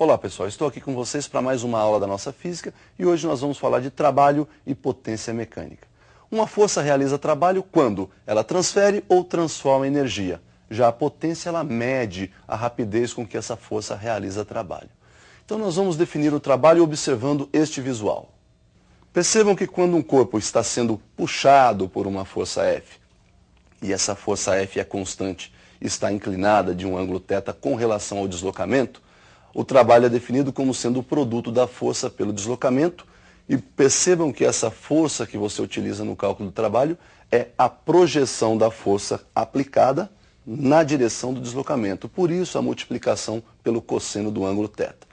Olá pessoal, estou aqui com vocês para mais uma aula da nossa física e hoje nós vamos falar de trabalho e potência mecânica. Uma força realiza trabalho quando ela transfere ou transforma energia. Já a potência ela mede a rapidez com que essa força realiza trabalho. Então nós vamos definir o trabalho observando este visual. Percebam que quando um corpo está sendo puxado por uma força F, e essa força F é constante, está inclinada de um ângulo θ com relação ao deslocamento, o trabalho é definido como sendo o produto da força pelo deslocamento e percebam que essa força que você utiliza no cálculo do trabalho é a projeção da força aplicada na direção do deslocamento. Por isso, a multiplicação pelo cosseno do ângulo θ.